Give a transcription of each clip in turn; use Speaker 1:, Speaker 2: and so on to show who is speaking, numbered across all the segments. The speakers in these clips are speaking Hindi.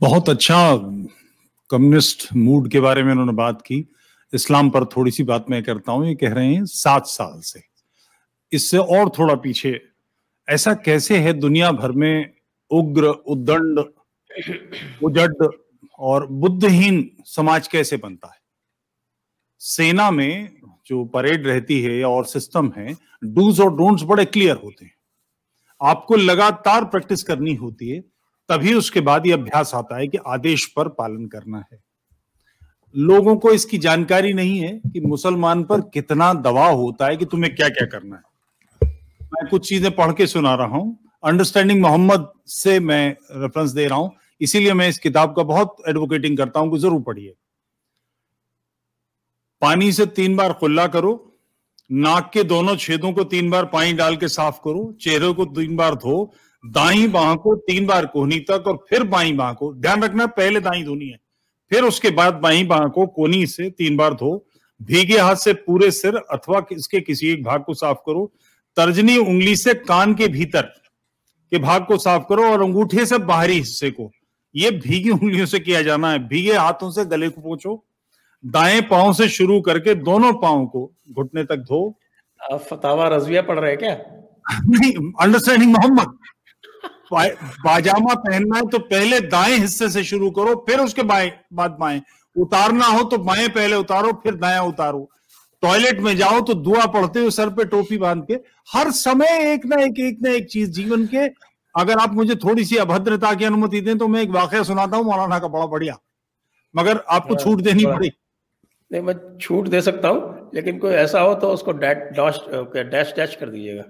Speaker 1: बहुत अच्छा कम्युनिस्ट मूड के बारे में उन्होंने बात की इस्लाम पर थोड़ी सी बात मैं करता हूं ये कह रहे हैं सात साल से इससे और थोड़ा पीछे ऐसा कैसे है दुनिया भर में उग्र उद्दंड उजड और बुद्धहीन समाज कैसे बनता है सेना में जो परेड रहती है और सिस्टम है डूज और डोंट्स बड़े क्लियर होते हैं आपको लगातार प्रैक्टिस करनी होती है तभी उसके बाद ये अभ्यास आता है कि आदेश पर पालन करना है लोगों को इसकी जानकारी नहीं है कि मुसलमान पर कितना दबाव होता है कि तुम्हें क्या क्या करना है मैं कुछ चीजें पढ़ के सुना रहा हूं अंडरस्टैंडिंग मोहम्मद से मैं रेफरेंस दे रहा हूं इसीलिए मैं इस किताब का बहुत एडवोकेटिंग करता हूं कि जरूर पढ़िए पानी से तीन बार खुला करो नाक के दोनों छेदों को तीन बार पानी डाल के साफ करो चेहरे को तीन बार धो दाई बाह को तीन बार कोहनी तक और फिर बाई बाह को ध्यान रखना पहले दाई धोनी है फिर उसके बाद बाई बाह को कोहनी से तीन बार धो भीगे हाथ से पूरे सिर अथवा इसके किसी एक भाग को साफ करो तर्जनी उंगली से कान के भीतर के भाग को साफ करो और अंगूठे से बाहरी हिस्से को ये भीगी उंगलियों से किया जाना है भीगे हाथों से गले को पोछो दाएं पाओ से शुरू करके दोनों पाओ को घुटने तक धो फतावा रजविया पड़ रहे क्या नहीं अंडरस्टैंडिंग मोहम्मद पाजामा पहनना है तो पहले दाएं हिस्से से शुरू करो फिर उसके बाएं बाद बाएं उतारना हो तो बाएं पहले उतारो फिर दाया उतारो टॉयलेट में जाओ तो दुआ पढ़ते हो सर पे टोपी बांध के हर समय एक ना एक एक ना एक चीज जीवन के अगर आप मुझे थोड़ी सी अभद्रता की अनुमति दें तो मैं एक वाक्य सुनाता हूँ मौलाना का बड़ा बढ़िया मगर आपको हाँ, छूट देनी पड़ी नहीं मैं छूट
Speaker 2: दे सकता हूँ लेकिन कोई ऐसा हो तो उसको डैश डैश कर दीजिएगा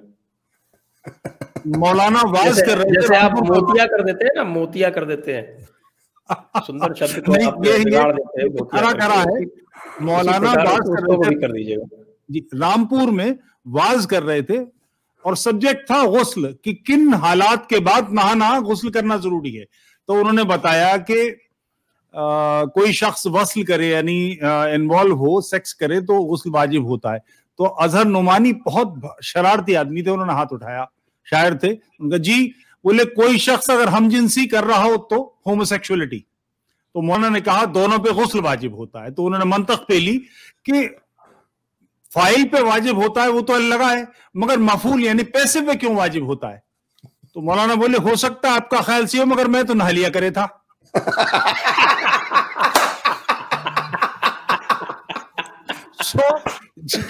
Speaker 1: मौलाना वाज कर रहे जैसे आप मोतिया कर
Speaker 2: देते हैं ना मोतिया कर देते हैं सुंदर शब्द को आप बिगाड़ देते हैं करा करा है
Speaker 1: मौलाना वाज कर रहे थे कर दीजिएगा जी रामपुर में वाज कर रहे थे और सब्जेक्ट था गुस्ल कि किन हालात के बाद नहाना गुस्ल करना जरूरी है तो उन्होंने बताया कि कोई शख्स वस्ल करे यानी इन्वॉल्व हो सेक्स करे तो गुस्ल वाजिब होता है तो अजहर नुमानी बहुत शरारती आदमी थे उन्होंने हाथ उठाया शायर थे उनका जी बोले कोई शख्स अगर हम जिनसी कर रहा हो तो होमोसेक्सुअलिटी तो मौलाना ने कहा दोनों पे गसल वाजिब होता है तो उन्होंने मंतक पे ली कि फाइल पे वाजिब होता है वो तो लगा है मगर मफूल यानी पैसे पे क्यों वाजिब होता है तो मौलाना बोले हो सकता है आपका ख्याल से हो मगर मैं तो नहलिया करे था so,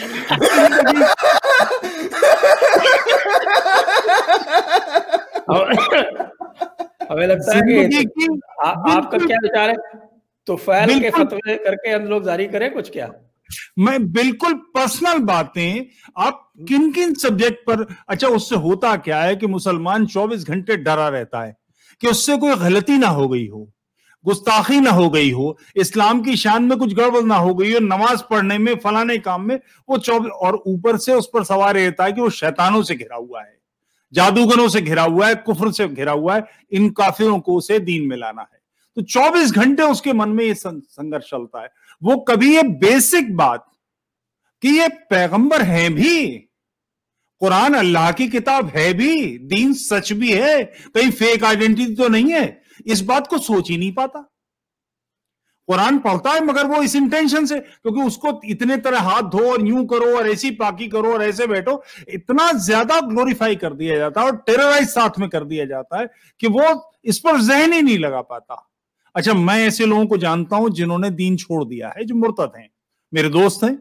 Speaker 2: लगता है कि आपका क्या विचार है तो फैल के फतवे करके हम लोग जारी
Speaker 1: करें कुछ क्या मैं बिल्कुल पर्सनल बातें आप किन किन सब्जेक्ट पर अच्छा उससे होता क्या है कि मुसलमान 24 घंटे डरा रहता है कि उससे कोई गलती ना हो गई हो गुस्ताखी ना हो गई हो इस्लाम की शान में कुछ गड़बड़ ना हो गई हो नमाज पढ़ने में फलाने काम में वो चौबीस और ऊपर से उस पर सवार रहता है कि वो शैतानों से घिरा हुआ है जादूगरों से घिरा हुआ है कुफर से घिरा हुआ है इन काफिरों को उसे दीन में लाना है तो 24 घंटे उसके मन में ये संघर्ष चलता है वो कभी ये बेसिक बात कि ये पैगंबर हैं भी कुरान अल्लाह की किताब है भी दीन सच भी है कहीं फेक आइडेंटिटी तो नहीं है इस बात को सोच ही नहीं पाता कुरान पढ़ता है मगर वो इस इंटेंशन से क्योंकि उसको इतने तरह हाथ धो और यूं करो और ऐसी पाकी करो और ऐसे बैठो इतना ज्यादा ग्लोरीफाई कर दिया जाता है और टेरराइज साथ में कर दिया जाता है कि वो इस पर जहन ही नहीं लगा पाता अच्छा मैं ऐसे लोगों को जानता हूं जिन्होंने दीन छोड़ दिया है जो मुर्तद हैं मेरे दोस्त हैं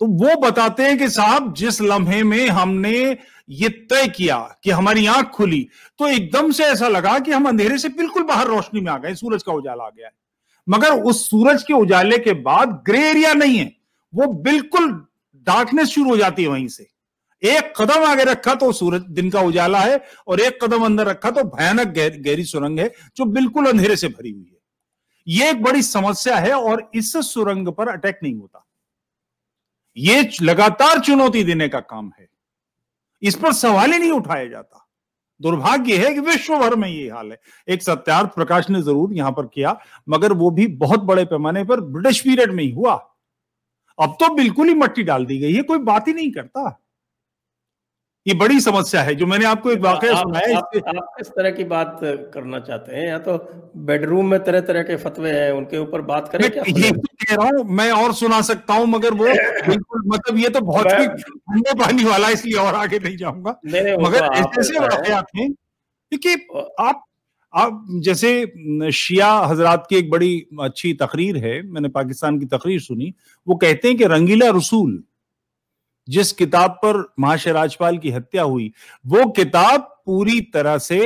Speaker 1: तो वो बताते हैं कि साहब जिस लम्हे में हमने ये तय किया कि हमारी आंख खुली तो एकदम से ऐसा लगा कि हम अंधेरे से बिल्कुल बाहर रोशनी में आ गए सूरज का उजाला आ गया है मगर उस सूरज के उजाले के बाद ग्रे एरिया नहीं है वो बिल्कुल डार्कनेस शुरू हो जाती है वहीं से एक कदम आगे रखा तो सूरज दिन का उजाला है और एक कदम अंदर रखा तो भयानक गहरी सुरंग है जो बिल्कुल अंधेरे से भरी हुई है ये एक बड़ी समस्या है और इस सुरंग पर अटैक नहीं होता ये लगातार चुनौती देने का काम है इस पर सवाल ही नहीं उठाया जाता दुर्भाग्य है कि विश्व भर में ये हाल है एक सत्यार्थ प्रकाश ने जरूर यहां पर किया मगर वो भी बहुत बड़े पैमाने पर ब्रिटिश पीरियड में ही हुआ अब तो बिल्कुल ही मट्टी डाल दी गई है कोई बात ही नहीं करता ये बड़ी समस्या है जो मैंने आपको एक वाक्य सुनाया आप,
Speaker 2: आप आप किस तरह की बात करना चाहते हैं या तो बेडरूम में तरह तरह के फतवे हैं उनके ऊपर बात करें क्या
Speaker 1: ये तो कह रहा हूँ मैं और सुना सकता हूँ मगर वो बिल्कुल मतलब ये तो बहुत ही ठंडे पानी वाला इसलिए और आगे नहीं जाऊंगा मगर ऐसे ऐसे वाकयात हैं देखिए आप आप जैसे शिया हजरात की एक बड़ी अच्छी तकरीर है मैंने पाकिस्तान की तकरीर सुनी वो कहते हैं कि रंगीला रसूल जिस किताब पर महाशय राजपाल की हत्या हुई वो किताब पूरी तरह से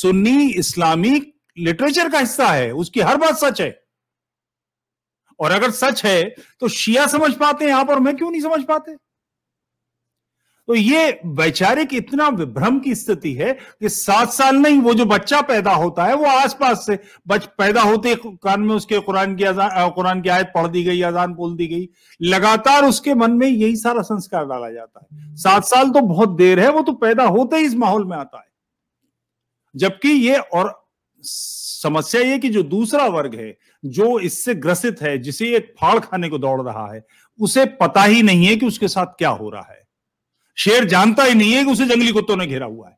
Speaker 1: सुन्नी इस्लामी लिटरेचर का हिस्सा है उसकी हर बात सच है और अगर सच है तो शिया समझ पाते हैं यहां पर मैं क्यों नहीं समझ पाते तो ये वैचारिक इतना विभ्रम की स्थिति है कि सात साल नहीं वो जो बच्चा पैदा होता है वो आसपास से बच पैदा होते कान में उसके कुरान की अजान कुरान की आयत पढ़ दी गई अजान बोल दी गई लगातार उसके मन में यही सारा संस्कार डाला जाता है सात साल तो बहुत देर है वो तो पैदा होते ही इस माहौल में आता है जबकि ये और समस्या ये कि जो दूसरा वर्ग है जो इससे ग्रसित है जिसे एक फाड़ खाने को दौड़ रहा है उसे पता ही नहीं है कि उसके साथ क्या हो रहा है शेर जानता ही नहीं है कि उसे जंगली कुत्तों ने घेरा हुआ है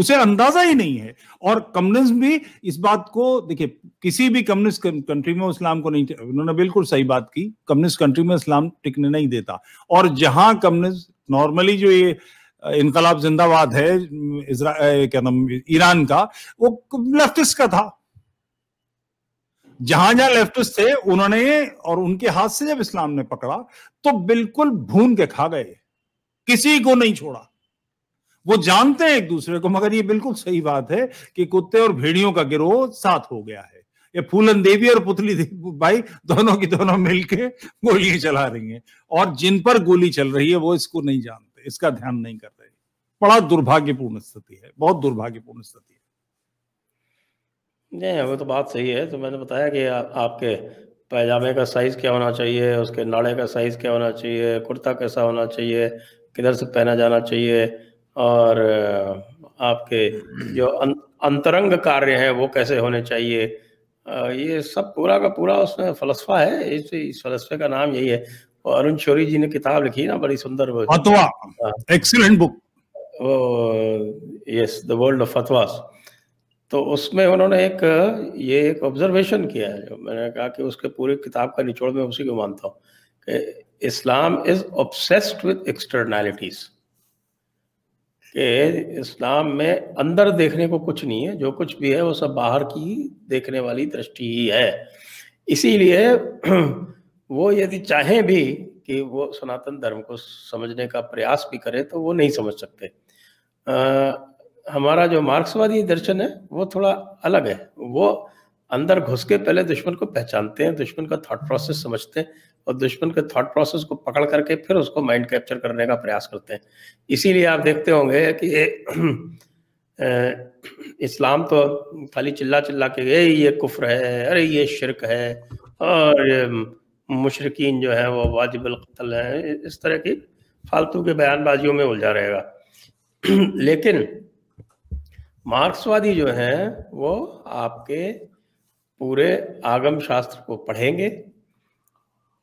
Speaker 1: उसे अंदाजा ही नहीं है और कम्युनिस्ट भी इस बात को देखिए किसी भी कम्युनिस्ट कंट्री में इस्लाम को नहीं उन्होंने बिल्कुल सही बात की कम्युनिस्ट कंट्री में इस्लाम टिकने नहीं देता और जहां कम्युनिस्ट नॉर्मली जो ये इनकलाब जिंदाबाद है क्या नाम ईरान का वो लेफ्टिस्ट का था जहां जहां लेफ्टिस्ट थे उन्होंने और उनके हाथ से जब इस्लाम ने पकड़ा तो बिल्कुल भून के खा गए किसी को नहीं छोड़ा वो जानते हैं एक दूसरे को मगर ये बिल्कुल सही बात है कि कुत्ते और भेड़ियों का गिरोह साथ हो गया है ये फूलन देवी और पुतली देवी भाई दोनों की दोनों मिलके गोली चला रही हैं और जिन पर गोली चल रही है वो इसको नहीं जानते इसका ध्यान नहीं कर रहे बड़ा दुर्भाग्यपूर्ण स्थिति है बहुत दुर्भाग्यपूर्ण स्थिति है
Speaker 2: नहीं वो तो बात सही है तो मैंने बताया कि आ, आपके पैजामे का साइज क्या होना चाहिए उसके नाड़े का साइज क्या होना चाहिए कुर्ता कैसा होना चाहिए किधर से पहना जाना चाहिए और आपके जो अं-, अंतरंग कार्य है वो कैसे होने चाहिए ये सब पूरा का पूरा उसमें फलसफा है इस, इस फलसफे का नाम यही है और अरुण शोरी जी ने किताब लिखी ना बड़ी सुंदर
Speaker 1: एक्सीलेंट बुक
Speaker 2: वो यस द वर्ल्ड ऑफ फतवास तो उसमें उन्होंने एक ये एक ऑब्जर्वेशन किया है जो मैंने कहा कि उसके पूरी किताब का निचोड़ मैं उसी को मानता हूँ Islam is obsessed with externalities के इस्लाम में अंदर देखने को कुछ नहीं है जो कुछ भी है वो सब बाहर की देखने वाली दृष्टि ही है इसीलिए वो यदि चाहें भी कि वो सनातन धर्म को समझने का प्रयास भी करें तो वो नहीं समझ सकते आ, हमारा जो मार्क्सवादी दर्शन है वो थोड़ा अलग है वो अंदर घुस के पहले दुश्मन को पहचानते हैं दुश्मन का थॉट प्रोसेस समझते हैं और दुश्मन के थॉट प्रोसेस को पकड़ करके फिर उसको माइंड कैप्चर करने का प्रयास करते हैं इसीलिए आप देखते होंगे कि ए, इस्लाम तो खाली चिल्ला चिल्ला के ए ये कुफ्र है अरे ये शिरक है और मुशरकिन जो है वो वाजिबल कत्ल है इस तरह की फालतू के बयानबाजियों में उलझा रहेगा लेकिन मार्क्सवादी जो हैं वो आपके पूरे आगम शास्त्र को पढ़ेंगे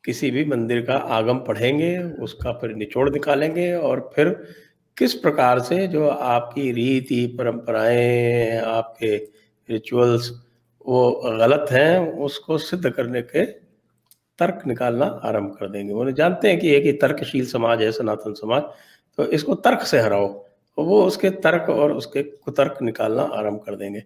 Speaker 2: किसी भी मंदिर का आगम पढ़ेंगे उसका फिर निचोड़ निकालेंगे और फिर किस प्रकार से जो आपकी रीति परंपराएं आपके रिचुअल्स वो गलत हैं उसको सिद्ध करने के तर्क निकालना आरंभ कर देंगे उन्हें जानते हैं कि एक ही तर्कशील समाज है सनातन समाज तो इसको तर्क से हराओ वो उसके तर्क और उसके कुतर्क निकालना आरंभ कर देंगे